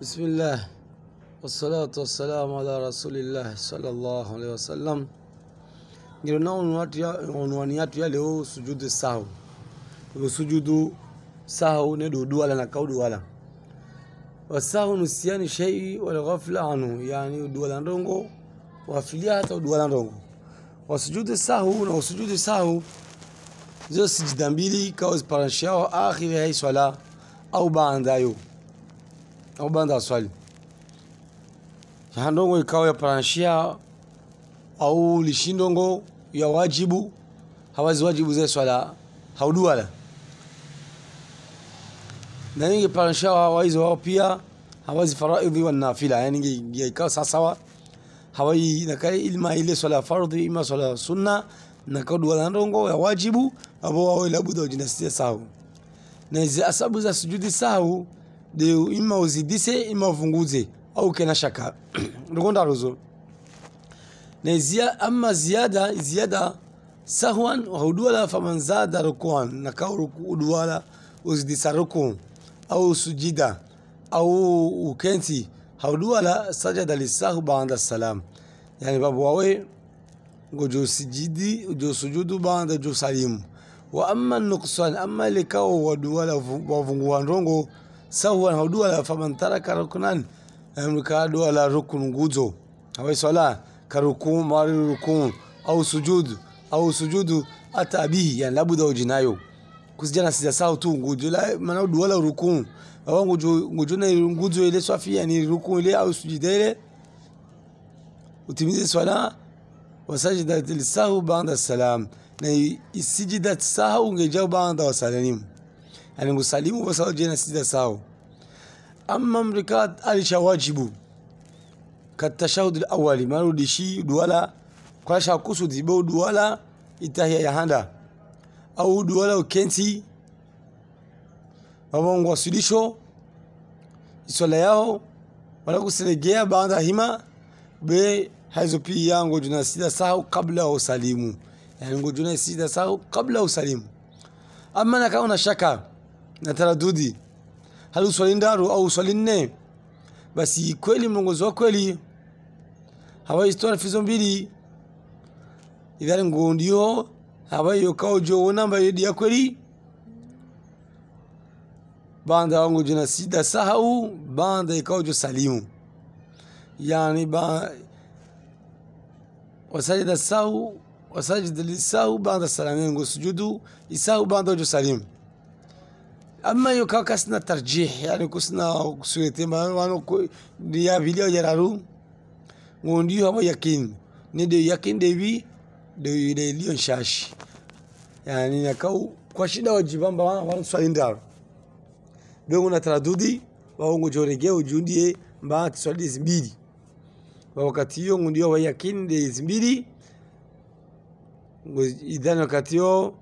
بسم الله والصلاة والسلام على رسول الله صلى الله عليه وسلم جرنا عنوانيات يا له سجود السهو وسجود السهو ندو دوالا نكاو دوالا والسهو نسيان شيء والغفلة عنه يعني دوالا رونغو وفليها تو دوالا رونغو وسجود السهو وسجود السهو زوج سجدان بيلي كاوز بارانشاو آخر هاي سوالا أو باندايو Obanda swali yandongo ikao ya paranshia au lishindongo ya wajibu hawazi wajibu zile swala hauduala na ningi paranshia hawaizi wao pia hawazi faraidhi wa nafila yani ningi ikao sawa hawai na kai ilma ile swala fardhi ima swala sunna na nakaduala ndongo ya wajibu abo wao labuda jinasia sawa. na hizi asabu za sujudi sawa deu ima uzidise ima ufunguze au kena shaka rukonda ndugondaruzo na zia, ama ziada ziada sahwan waudwala faman zada rukuan naka udwala uzidisa ruku au sujida au ukenti haudwala sajada lisahu baanda salam yani babu wawe gojo sujidi gojo sujudu baanda jo salimu wa ama nuksan ama likao wadwala wavunguwa ndongo سهوا أو دولا فمن ترك ركنا يملك دولا ركن غوزو أو صلاة كركوم مار ركوم أو سجود أو سجود أتى به يعني لابد أو جنايو kusijana sijasahau tu ngujo la maana duala rukuu au ngujo ngujo na ngujo ile swafi yani rukuu ile au sujida ile utimize swala wasajida lisahwi baada salam na isijida sahwi ungejao baada wasalalimu amekusalimu kwa sababu jina sita sawa amma mrikat alishawajibu katashahud alawali marudishi duala kwasha kusudi bo duala ya handa au duala ukenti wabongo wasilisho isola yao wala kusilegea baada hima be haizo pi yango juna sida sahu kabla usalimu yani juna sida sahu kabla usalimu ama na kama una shaka na taradudi hali uswali ndaru au uswali nne basi kweli mwongozo wa kweli hawaistora fizo mbili idhari nguo ndio hawayo kaujo namba yedi ya kweli banda wangu jina sida sahau banda ikaujo salimu yani ba wasajida sahau wasajida lisahau banda salamu yangu sujudu isahau banda ujo salimu ama اما یو kasi na نہ yani kusina کس ma wano مانو ya دیا ya جرارو ngondi hawa yakin ni de yakin da bi de da liyon shashi yani na kau kwa shida wajiban wana wan so inda don una tradudi ba wangu jorege ujundi ba tswali zimbiri ba wakati hiyo ngondi hawa yakin da zimbili idan wakati hiyo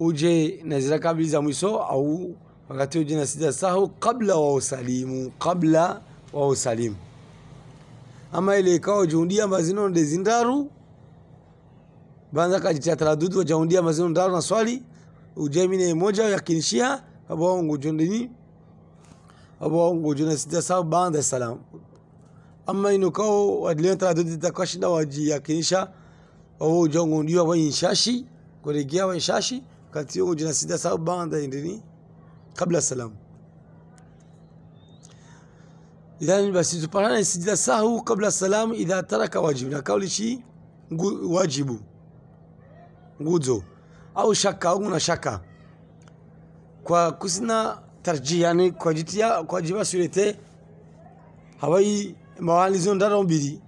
uje na zile kabla za mwisho au wakati uje na sijda sahu kabla wa usalimu kabla wa usalimu ama ile kao jundia mazino de zindaru banza kajitia taradudu jundia mazino ndaru na swali uje mine moja ya kinishia baba wangu jundini baba wangu jundia sijda sahu banda salam ama inukao wadilio taradudu ya kinisha wao ujongo ndio wa inshashi kuregia wa inshashi wakati jina sida sababu banda indini kabla salamu Idhani basi tupatane sijida sahu kabla salamu idha taraka wajibu na kauli shi wajibu nguzo au shaka au na shaka kwa kusina tarjia, yani kwa jitia, kwa jiba surete Hawai mawali zion dara mbili.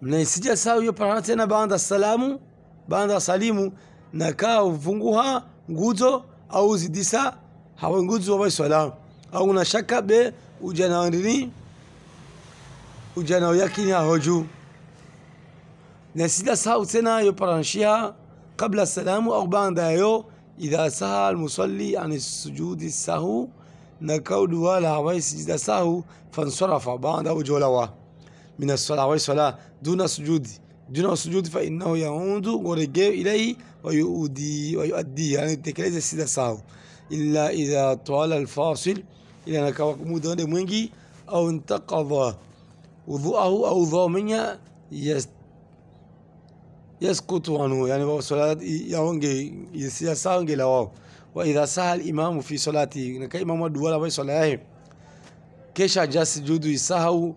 na sijida sahu yo patane tena banda salamu banda salimu na nakaa uvunguha nguzo au zidisa hawa nguzo wa sala au una shaka be ujana ndini ujana yakini hoju na sida sahau tena yo paranshia kabla salamu au banda yo idha saha almusalli an sujudi sahu na kaudu wala hawe sida sahu fansarafa banda ujolawa min as-sala wa sala duna sujudi دون السجود فإنه يعود ورجع إليه ويؤدي ويؤدي يعني تكليز السيدة ساو إلا إذا طال الفاصل إلى نكوكمود مwengi أو انتقض وضوءه أو ضامنيا يسقط عنه يعني بابا صلاة يونجي يسيا ساونجي لواو وإذا سهى الإمام في صلاته نكا إمام دولا بي صلاته كيشا جاس جودو يسهو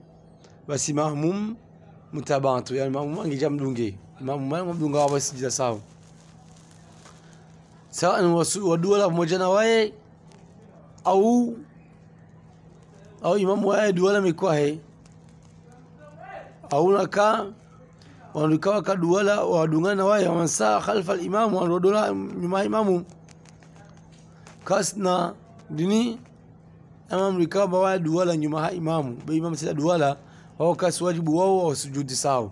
بس مهموم mutabaa tu yani jam mangi jamdunge mambo mangi wa wabo sija sawa sawa ni wa duala moja na waye au au imamu waye duala mikwahe au nakaa wandukawa wa dunga na waye wamansaa khalfa wa wandodola nyuma imamu kasna dini Rika bawa dua la nyuma ha imamu be imamu dua la. wakasi wajibu wao wa sujudi sawa,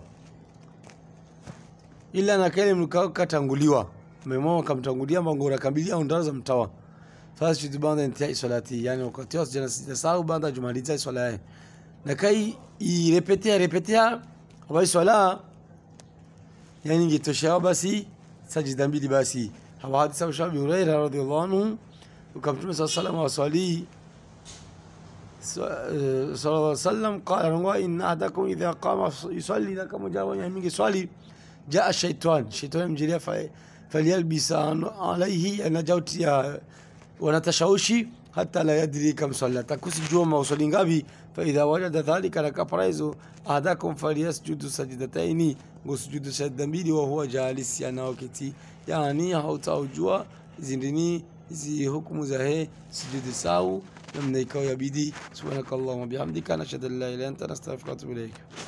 ila na kale mlikatanguliwa mema wakamtangulia mangora kamili au ndara za mtawa sasa shuti banda intia isolati yani wakati wa sujana sita sawa banda jumaliza swala yake na kai irepetea repetea habai isola yani wa basi sajida mbili basi. hawa hadisa wa Abu Huraira radhiallahu anhu, ukamtume sallallahu alayhi wasallam waswali آه، صلى الله عليه وسلم قال إن أحدكم إذا قام يصلي لك مجاوة يعني سؤالي جاء الشيطان الشيطان مجريا فليلبس عليه أنا جوت يا ونتشوشي حتى لا يدري كم صلى تكوس جوما وصلين غابي فإذا وجد ذلك لك فرائزو أحدكم فليسجد سجدتين وسجد سجد بيدي وهو جالس يناوكتي يعني هوتاو جوا زندني زي حكم زه سجد ساو لم نيكو يبيدي سبحانك اللهم وبحمدك نشهد ان لا اله الا انت نستغفرك ونتوب اليك